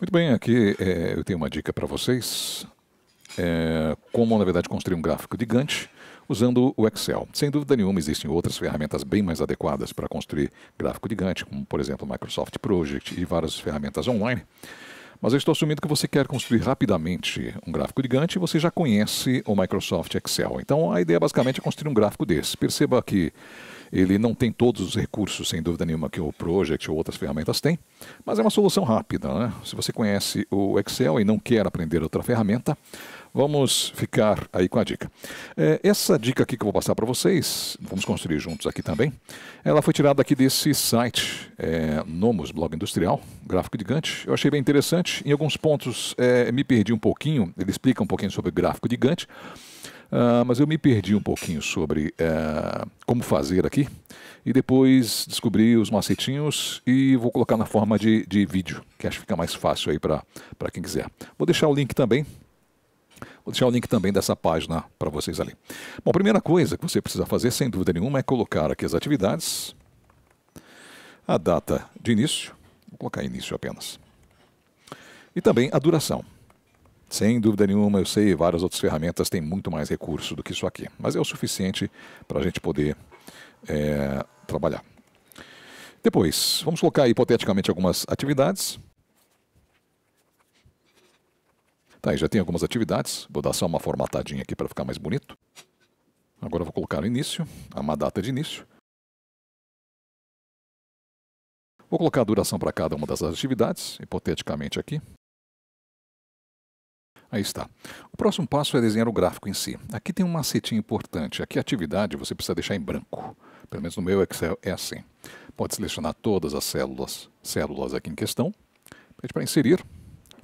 Muito bem, aqui é, eu tenho uma dica para vocês. É, como, na verdade, construir um gráfico de Gantt usando o Excel. Sem dúvida nenhuma, existem outras ferramentas bem mais adequadas para construir gráfico de Gantt, como, por exemplo, o Microsoft Project e várias ferramentas online. Mas eu estou assumindo que você quer construir rapidamente um gráfico de Gantt e você já conhece o Microsoft Excel. Então, a ideia basicamente é construir um gráfico desse. Perceba que ele não tem todos os recursos, sem dúvida nenhuma, que o Project ou outras ferramentas têm, mas é uma solução rápida. Né? Se você conhece o Excel e não quer aprender outra ferramenta, vamos ficar aí com a dica. É, essa dica aqui que eu vou passar para vocês, vamos construir juntos aqui também, ela foi tirada aqui desse site, é, Nomos Blog Industrial, gráfico gigante. Eu achei bem interessante, em alguns pontos é, me perdi um pouquinho, ele explica um pouquinho sobre o gráfico gigante, ah, mas eu me perdi um pouquinho sobre uh, como fazer aqui. E depois descobri os macetinhos e vou colocar na forma de, de vídeo, que acho que fica mais fácil aí para quem quiser. Vou deixar o link também. Vou deixar o link também dessa página para vocês ali. Bom, a primeira coisa que você precisa fazer, sem dúvida nenhuma, é colocar aqui as atividades, a data de início, vou colocar início apenas, e também a duração. Sem dúvida nenhuma, eu sei, várias outras ferramentas têm muito mais recurso do que isso aqui, mas é o suficiente para a gente poder é, trabalhar. Depois, vamos colocar hipoteticamente algumas atividades. Tá, já tem algumas atividades. Vou dar só uma formatadinha aqui para ficar mais bonito. Agora vou colocar o início, uma data de início. Vou colocar a duração para cada uma das atividades, hipoteticamente aqui. Aí está. O próximo passo é desenhar o gráfico em si. Aqui tem um macetinho importante. Aqui a atividade você precisa deixar em branco. Pelo menos no meu Excel é assim. Pode selecionar todas as células, células aqui em questão. Pede para inserir.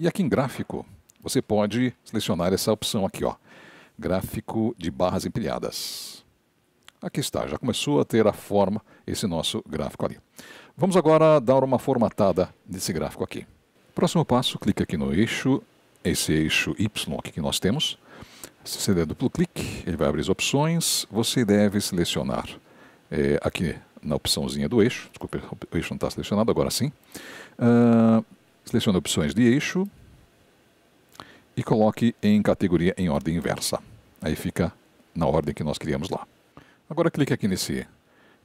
E aqui em gráfico, você pode selecionar essa opção aqui, ó. Gráfico de barras empilhadas. Aqui está, já começou a ter a forma esse nosso gráfico ali. Vamos agora dar uma formatada desse gráfico aqui. Próximo passo, clique aqui no eixo esse é eixo Y aqui que nós temos. Se você der duplo clique, ele vai abrir as opções. Você deve selecionar é, aqui na opçãozinha do eixo. Desculpe, o eixo não está selecionado, agora sim. Uh, selecione opções de eixo e coloque em categoria em ordem inversa. Aí fica na ordem que nós criamos lá. Agora clique aqui nesse,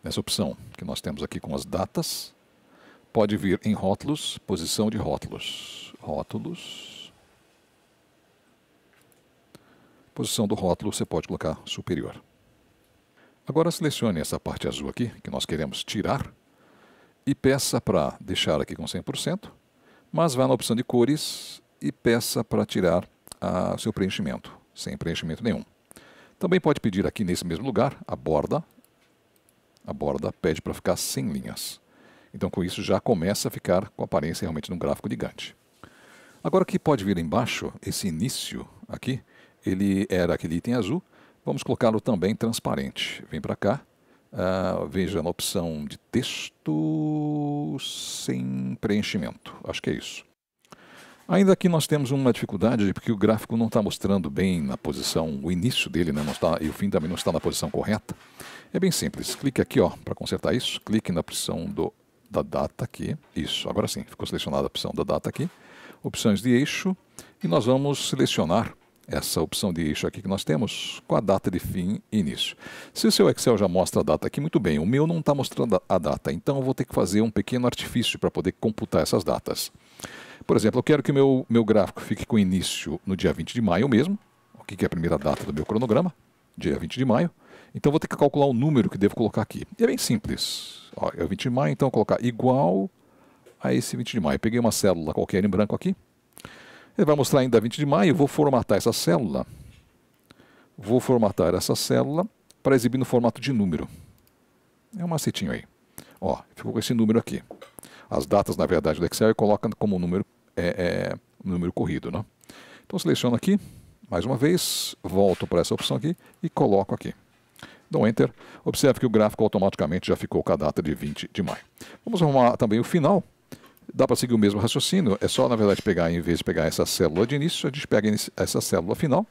nessa opção que nós temos aqui com as datas. Pode vir em rótulos, posição de rótulos. Rótulos. posição do rótulo você pode colocar superior. Agora selecione essa parte azul aqui, que nós queremos tirar, e peça para deixar aqui com 100%, mas vá na opção de cores e peça para tirar o seu preenchimento, sem preenchimento nenhum. Também pode pedir aqui nesse mesmo lugar a borda. A borda pede para ficar sem linhas. Então com isso já começa a ficar com a aparência realmente de um gráfico de Gantt. Agora que pode vir embaixo, esse início aqui, ele era aquele item azul, vamos colocá-lo também transparente. Vem para cá, uh, veja na opção de texto sem preenchimento, acho que é isso. Ainda aqui nós temos uma dificuldade porque o gráfico não está mostrando bem na posição, o início dele né, não está, e o fim também não está na posição correta. É bem simples, clique aqui para consertar isso, clique na opção do, da data aqui, isso, agora sim, ficou selecionada a opção da data aqui, opções de eixo, e nós vamos selecionar essa opção de eixo aqui que nós temos, com a data de fim e início. Se o seu Excel já mostra a data aqui, muito bem, o meu não está mostrando a data, então eu vou ter que fazer um pequeno artifício para poder computar essas datas. Por exemplo, eu quero que o meu, meu gráfico fique com início no dia 20 de maio mesmo, o que é a primeira data do meu cronograma, dia 20 de maio. Então vou ter que calcular o número que devo colocar aqui. E é bem simples. Ó, é o 20 de maio, então vou colocar igual a esse 20 de maio. Peguei uma célula qualquer em branco aqui, ele vai mostrar ainda 20 de maio, vou formatar essa célula. Vou formatar essa célula para exibir no formato de número. É um macetinho aí. Ó, ficou com esse número aqui. As datas, na verdade, do Excel coloca como número, é, é, número corrido. Né? Então seleciono aqui, mais uma vez, volto para essa opção aqui e coloco aqui. Dou Enter. Observe que o gráfico automaticamente já ficou com a data de 20 de maio. Vamos arrumar também o final. Dá para seguir o mesmo raciocínio, é só, na verdade, pegar, em vez de pegar essa célula de início, a gente pega essa célula final.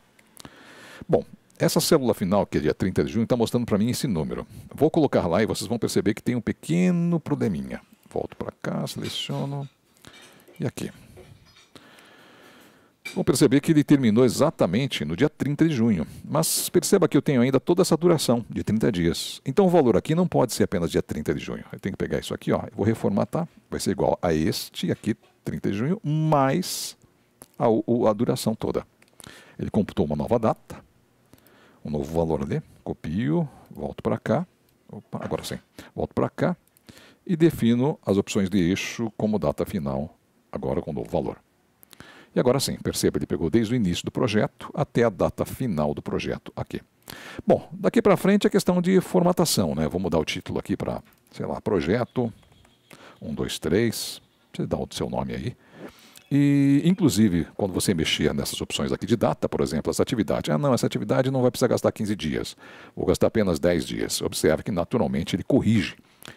Bom, essa célula final, que é dia 30 de junho, está mostrando para mim esse número. Vou colocar lá e vocês vão perceber que tem um pequeno probleminha. Volto para cá, seleciono. E aqui. Vão perceber que ele terminou exatamente no dia 30 de junho. Mas perceba que eu tenho ainda toda essa duração de 30 dias. Então o valor aqui não pode ser apenas dia 30 de junho. Eu tenho que pegar isso aqui, ó, vou reformatar, vai ser igual a este aqui, 30 de junho, mais a, a duração toda. Ele computou uma nova data, um novo valor ali, copio, volto para cá, opa, agora sim, volto para cá e defino as opções de eixo como data final, agora com novo valor. E agora sim, perceba, ele pegou desde o início do projeto até a data final do projeto aqui. Bom, daqui para frente é questão de formatação, né? Vou mudar o título aqui para, sei lá, projeto 123, você dá o seu nome aí. E, inclusive, quando você mexer nessas opções aqui de data, por exemplo, essa atividade. Ah, não, essa atividade não vai precisar gastar 15 dias. Vou gastar apenas 10 dias. Observe que, naturalmente, ele corrige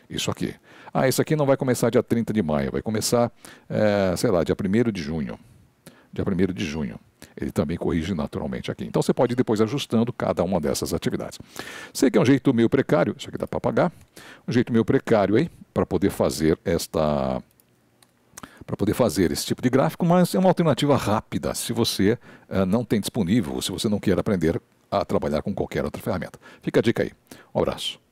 isso aqui. Ah, isso aqui não vai começar dia 30 de maio. Vai começar, é, sei lá, dia 1 de junho dia 1 de junho. Ele também corrige naturalmente aqui. Então você pode ir depois ajustando cada uma dessas atividades. Sei que é um jeito meio precário, isso aqui dá para pagar, um jeito meio precário aí para poder fazer esta para poder fazer esse tipo de gráfico, mas é uma alternativa rápida se você uh, não tem disponível, ou se você não quer aprender a trabalhar com qualquer outra ferramenta. Fica a dica aí. Um abraço.